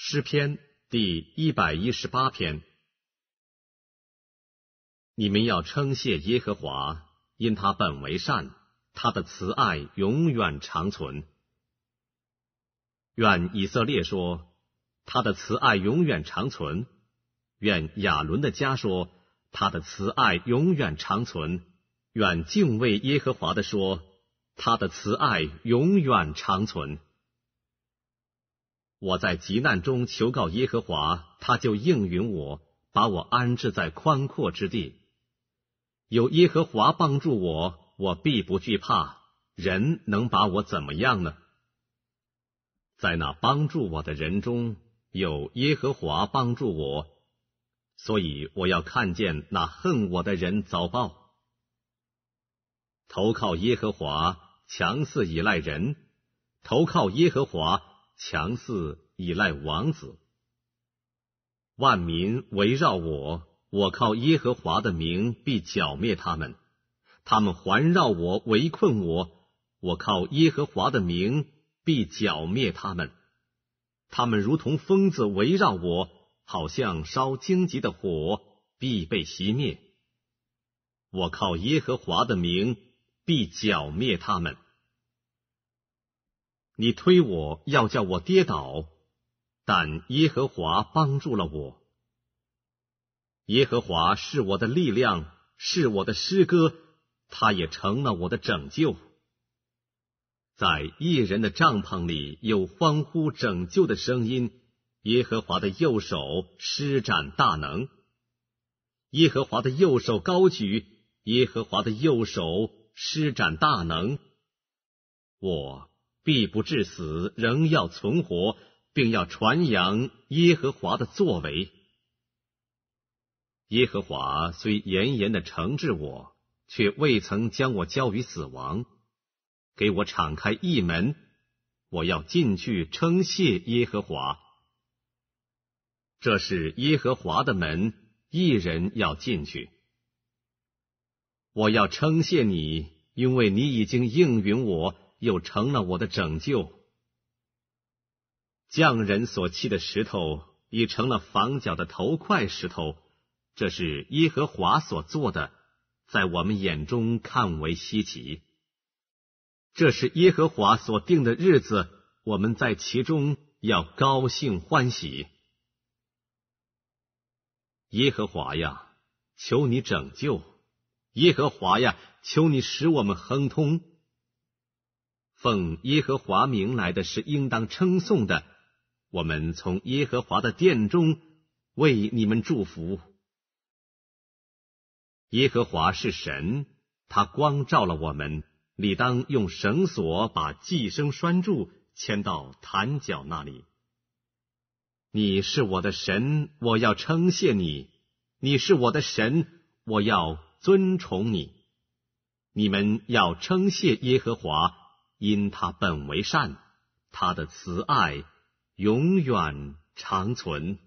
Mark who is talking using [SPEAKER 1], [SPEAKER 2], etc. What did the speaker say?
[SPEAKER 1] 诗篇第一百一十八篇：你们要称谢耶和华，因他本为善，他的慈爱永远长存。愿以色列说他的慈爱永远长存，愿亚伦的家说他的慈爱永远长存，愿敬畏耶和华的说他的慈爱永远长存。我在急难中求告耶和华，他就应允我，把我安置在宽阔之地。有耶和华帮助我，我必不惧怕。人能把我怎么样呢？在那帮助我的人中有耶和华帮助我，所以我要看见那恨我的人遭报。投靠耶和华，强似依赖人；投靠耶和华。强似倚赖王子，万民围绕我，我靠耶和华的名必剿灭他们；他们环绕我围困我，我靠耶和华的名必剿灭他们；他们如同疯子围绕我，好像烧荆棘的火必被熄灭。我靠耶和华的名必剿灭他们。你推我，要叫我跌倒，但耶和华帮助了我。耶和华是我的力量，是我的诗歌，他也成了我的拯救。在异人的帐篷里有欢呼拯救的声音。耶和华的右手施展大能，耶和华的右手高举，耶和华的右手施展大能。我。必不致死，仍要存活，并要传扬耶和华的作为。耶和华虽严严的惩治我，却未曾将我交于死亡，给我敞开一门，我要进去称谢耶和华。这是耶和华的门，一人要进去。我要称谢你，因为你已经应允我。又成了我的拯救。匠人所砌的石头，已成了房角的头块石头。这是耶和华所做的，在我们眼中看为稀奇。这是耶和华所定的日子，我们在其中要高兴欢喜。耶和华呀，求你拯救；耶和华呀，求你使我们亨通。奉耶和华名来的是应当称颂的。我们从耶和华的殿中为你们祝福。耶和华是神，他光照了我们，理当用绳索把寄生拴住，牵到坛角那里。你是我的神，我要称谢你；你是我的神，我要尊崇你。你们要称谢耶和华。因他本为善，他的慈爱永远长存。